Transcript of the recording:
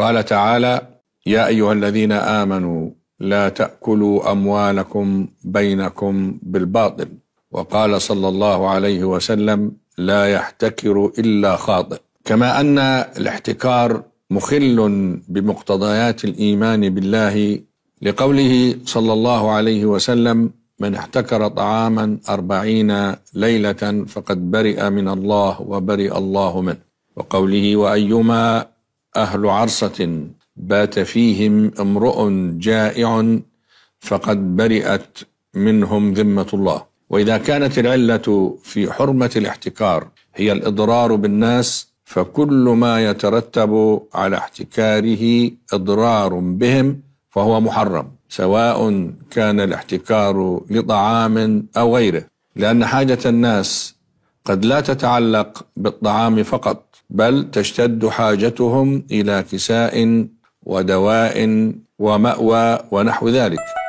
قال تعالى يا ايها الذين امنوا لا تاكلوا اموالكم بينكم بالباطل وقال صلى الله عليه وسلم لا يحتكر الا خاطئ كما ان الاحتكار مخل بمقتضيات الايمان بالله لقوله صلى الله عليه وسلم من احتكر طعاما أربعين ليلة فقد برئ من الله وبرئ الله منه وقوله وأيما أهل عرصة بات فيهم امرؤ جائع فقد برئت منهم ذمة الله وإذا كانت العلة في حرمة الاحتكار هي الإضرار بالناس فكل ما يترتب على احتكاره إضرار بهم فهو محرم سواء كان الاحتكار لطعام أو غيره لأن حاجة الناس قد لا تتعلق بالطعام فقط بل تشتد حاجتهم الى كساء ودواء وماوى ونحو ذلك